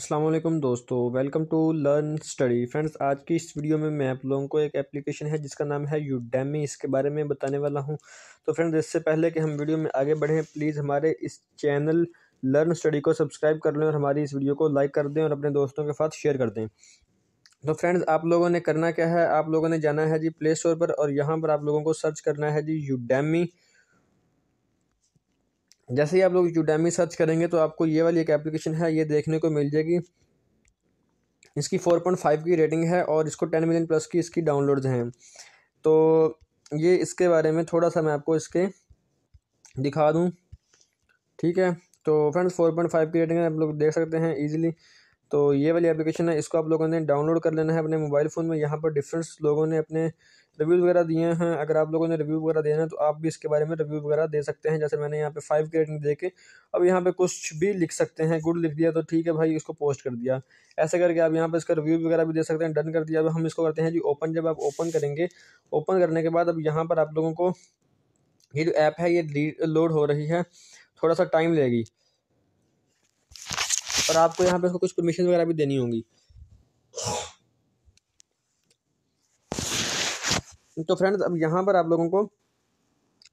असलम दोस्तों welcome to learn study friends आज की इस वीडियो में मैं आप लोगों को एक एप्लीकेशन है जिसका नाम है यूडेमी इसके बारे में बताने वाला हूं तो फ्रेंड्स इससे पहले कि हम वीडियो में आगे बढ़ें प्लीज़ हमारे इस चैनल लर्न स्टडी को सब्सक्राइब कर लें और हमारी इस वीडियो को लाइक कर दें और अपने दोस्तों के साथ शेयर कर दें तो फ्रेंड्स आप लोगों ने करना क्या है आप लोगों ने जाना है जी प्ले स्टोर पर और यहाँ पर आप लोगों को सर्च करना है जी यूडेमी जैसे ही आप लोग यूडेमी सर्च करेंगे तो आपको ये वाली एक एप्लीकेशन है ये देखने को मिल जाएगी इसकी फोर पॉइंट फाइव की रेटिंग है और इसको टेन मिलियन प्लस की इसकी डाउनलोड्स हैं तो ये इसके बारे में थोड़ा सा मैं आपको इसके दिखा दूँ ठीक है तो फ्रेंड्स फोर पॉइंट फाइव की रेटिंग है आप लोग देख सकते हैं ईजिली तो ये वाली एप्लीकेशन है इसको आप लोगों ने डाउनलोड कर लेना है अपने मोबाइल फ़ोन में यहाँ पर डिफरेंस लोगों ने अपने रिव्यूज़ वगैरह दिए हैं अगर आप लोगों ने रिव्यू वगैरह देना है तो आप भी इसके बारे में रिव्यू वगैरह दे सकते हैं जैसे मैंने यहाँ पे फाइव ग्रेड रेटिंग दे के अब यहाँ पे कुछ भी लिख सकते हैं गुड लिख दिया तो ठीक है भाई इसको पोस्ट कर दिया ऐसे करके आप यहाँ पे इसका रिव्यू वगैरह भी दे सकते हैं डन कर दिया अब हम इसको करते हैं जी ओपन जब आप ओपन करेंगे ओपन करने के बाद अब यहाँ पर आप लोगों को ये जो ऐप है ये लोड हो रही है थोड़ा सा टाइम लेगी और आपको यहाँ पे कुछ परमिशन वगैरह भी देनी होगी तो फ्रेंड्स अब यहाँ पर आप लोगों को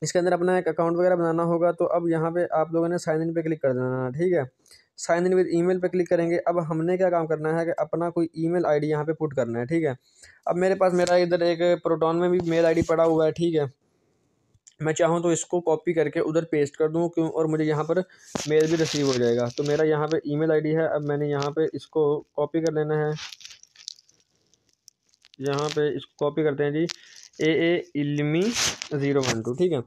इसके अंदर अपना एक अकाउंट वगैरह बनाना होगा तो अब यहाँ पे आप लोगों ने साइन इन पे क्लिक कर देना है ठीक है साइन इन विद ईमेल पे क्लिक करेंगे अब हमने क्या काम करना है कि अपना कोई ईमेल आईडी यहाँ पे पुट करना है ठीक है अब मेरे पास मेरा इधर एक प्रोटॉन में भी मेल आईडी पड़ा हुआ है ठीक है मैं चाहूँ तो इसको कॉपी करके उधर पेस्ट कर दूँ क्यों और मुझे यहाँ पर मेल भी रिसीव हो जाएगा तो मेरा यहाँ पे ईमेल आईडी है अब मैंने यहाँ पे इसको कॉपी कर लेना है यहाँ पे इसको कॉपी करते हैं जी ए ए इलमी ज़ीरो वन टू ठीक है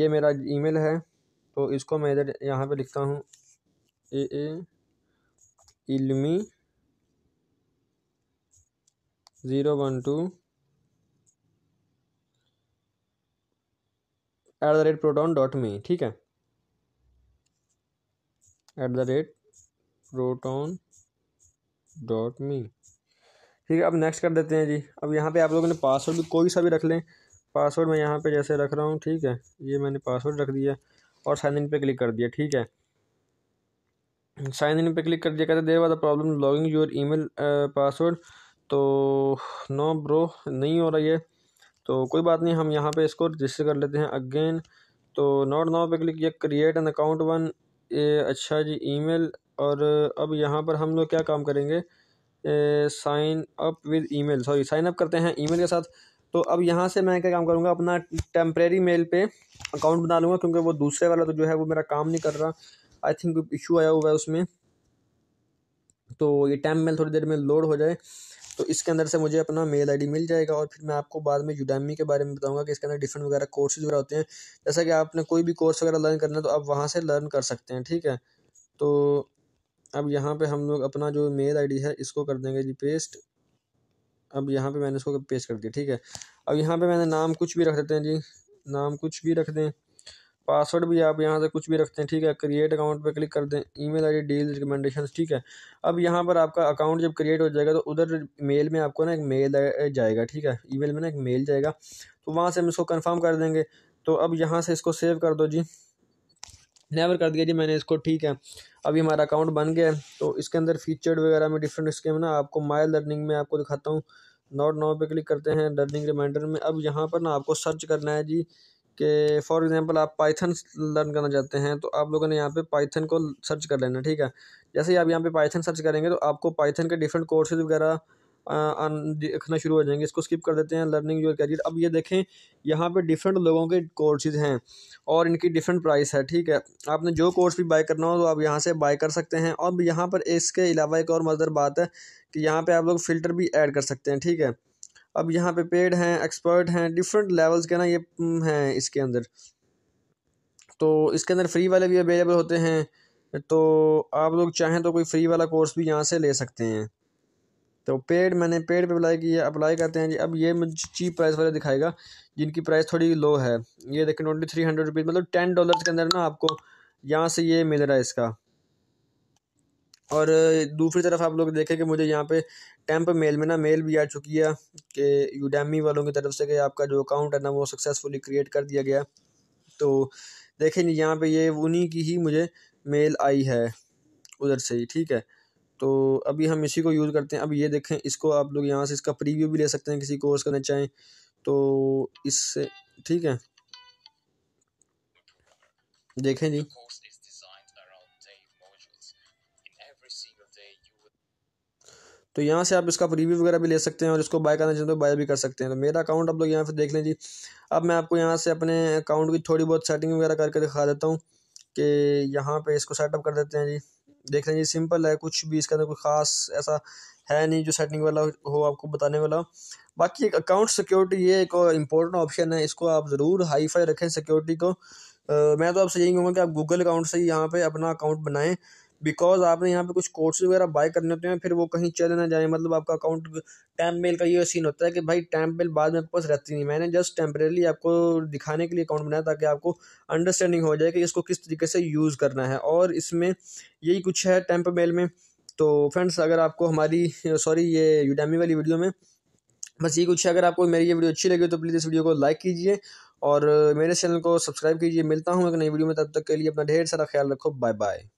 ये मेरा ईमेल है तो इसको मैं इधर यहाँ पर लिखता हूँ ए ए इलमी zero one two at the rate Proton dot me ठीक है at the rate Proton dot me ठीक है अब नेक्स्ट कर देते हैं जी अब यहाँ पे आप लोगों ने पासवर्ड भी कोई सा भी रख लें पासवर्ड मैं यहाँ पे जैसे रख रहा हूँ ठीक है ये मैंने पासवर्ड रख दिया और साइन इन पे क्लिक कर दिया ठीक है साइन इन पे क्लिक कर दिया कहते देर बाद problem logging your email password तो नो ब्रो नहीं हो रहा है तो कोई बात नहीं हम यहाँ पे इसको रजिस्टर कर लेते हैं अगेन तो नोट नाउ पे क्लिक किया create an account one A, अच्छा जी ईमेल और अब यहाँ पर हम लोग क्या काम करेंगे sign up with email sorry sign up करते हैं ईमेल के साथ तो अब यहाँ से मैं क्या काम करूँगा अपना टेम्प्रेरी मेल पे अकाउंट बना लूँगा क्योंकि वो दूसरे वाला तो जो है वो मेरा काम नहीं कर रहा आई थिंक इशू आया हुआ है उसमें तो ये टैम मेल थोड़ी देर में लोड हो जाए तो इसके अंदर से मुझे अपना मेल आईडी मिल जाएगा और फिर मैं आपको बाद में यूडामी के बारे में बताऊँगा कि इसके अंदर डिफरेंट वगैरह कोर्सेज वगैरह होते हैं जैसा कि आपने कोई भी कोर्स वगैरह लर्न करना है तो आप वहाँ से लर्न कर सकते हैं ठीक है तो अब यहाँ पे हम लोग अपना जो मेल आईडी है इसको कर देंगे जी पेस्ट अब यहाँ पे मैंने इसको पेस्ट कर दिया ठीक है अब यहाँ पे मैंने नाम कुछ भी रख देते हैं जी नाम कुछ भी रख दें पासवर्ड भी आप यहाँ से कुछ भी रखते हैं ठीक है क्रिएट अकाउंट पे क्लिक कर दें ईमेल आईडी डील रिकमेंडेशन ठीक है अब यहाँ पर आपका अकाउंट जब क्रिएट हो जाएगा तो उधर मेल में आपको ना एक मेल जाएगा ठीक है ईमेल में ना एक मेल जाएगा तो वहाँ से हम इसको कन्फर्म कर देंगे तो अब यहाँ से इसको सेव कर दो जी नेवर कर दिया जी मैंने इसको ठीक है अभी हमारा अकाउंट बन गया है तो इसके अंदर फीचर्ड वगैरह में डिफरेंट इसके में ना आपको माइल लर्निंग में आपको दिखाता हूँ नोट नाउ पे क्लिक करते हैं लर्निंग रिमाइंडर में अब यहाँ पर ना आपको सर्च करना है जी कि फॉर एग्ज़ाम्पल आप पाइथन लर्न करना चाहते हैं तो आप लोगों ने यहाँ पे पाइथन को सर्च कर लेना ठीक है जैसे ही आप यहाँ पे पाइथन सर्च करेंगे तो आपको पाइथन के डिफरेंट कोर्सेज वगैरह देखना शुरू हो जाएंगे इसको स्किप कर देते हैं लर्निंग योर करियर अब ये देखें यहाँ पे डिफरेंट लोगों के कोर्सेज हैं और इनकी डिफरेंट प्राइस है ठीक है आपने जो कोर्स भी बाय करना हो तो आप यहाँ से बाय कर सकते हैं और यहाँ पर इसके अलावा एक और मज़दार बात है कि यहाँ पर आप लोग फ़िल्टर भी ऐड कर सकते हैं ठीक है अब यहाँ पे पेड हैं एक्सपर्ट हैं डिफरेंट लेवल्स के ना ये हम्म, हैं इसके अंदर तो इसके अंदर फ्री वाले भी अवेलेबल होते हैं तो आप लोग चाहें तो कोई फ्री वाला कोर्स भी यहाँ से ले सकते हैं तो पेड मैंने पेड पे अप्लाई किया अप्लाई करते हैं जी अब ये मुझे चीप प्राइस वाला दिखाएगा जिनकी प्राइस थोड़ी लो है ये देखें ट्वेंटी थ्री हंड्रेड रुपीज़ मतलब टेन डॉलर के अंदर ना आपको यहाँ से ये मिल रहा है इसका और दूसरी तरफ आप लोग देखें कि मुझे यहाँ पे टेम्प मेल में ना मेल भी आ चुकी है कि यूडेमी वालों की तरफ से कि आपका जो अकाउंट है ना वो सक्सेसफुली क्रिएट कर दिया गया तो देखें यहाँ पे ये उन्हीं की ही मुझे मेल आई है उधर से ही ठीक है तो अभी हम इसी को यूज़ करते हैं अब ये देखें इसको आप लोग यहाँ से इसका प्रीव्यू भी ले सकते हैं किसी कोर्स करना चाहें तो इससे ठीक है देखें जी तो यहाँ से आप इसका रिव्यू वगैरह भी ले सकते हैं और इसको बाय करना चाहते हो बाय भी कर सकते हैं तो मेरा अकाउंट आप लोग यहाँ पर देख लें जी अब मैं आपको यहाँ से अपने अकाउंट की थोड़ी बहुत सेटिंग वगैरह करके दिखा देता हूँ कि यहाँ पर इसको सेटअप कर देते हैं जी देख लें जी सिंपल है कुछ भी इसके अंदर कोई ख़ास ऐसा है नहीं जो सेटिंग वाला हो आपको बताने वाला बाकी एक अकाउंट सिक्योरिटी ये एक इंपॉर्टेंट ऑप्शन है इसको आप ज़रूर हाई फाई रखें सिक्योरिटी को आ, मैं तो आपसे यही कहूँगा कि आप गूगल अकाउंट से ही यहाँ पे अपना अकाउंट बनाएं बिकॉज आपने यहाँ पे कुछ कोर्स वगैरह बाय करने होते हैं फिर वो कहीं चले ना जाए मतलब आपका अकाउंट टैम मेल का ये सीन होता है कि भाई टैम मेल बाद में आपके पास रहती नहीं मैंने जस्ट टेम्परेली आपको दिखाने के लिए अकाउंट बनाया ताकि आपको अंडरस्टैंडिंग हो जाए कि इसको किस तरीके से यूज़ करना है और इसमें यही कुछ है टैम्प मेल में तो फ्रेंड्स अगर आपको हमारी सॉरी ये यूडामी वाली वीडियो में बस ये कुछ है अगर आपको मेरी ये वीडियो अच्छी लगी तो प्लीज़ इस वीडियो को लाइक कीजिए और मेरे चैनल को सब्सक्राइब कीजिए मिलता हूँ एक नई वीडियो में तब तक के लिए अपना ढेर सारा ख्याल रखो बाय बाय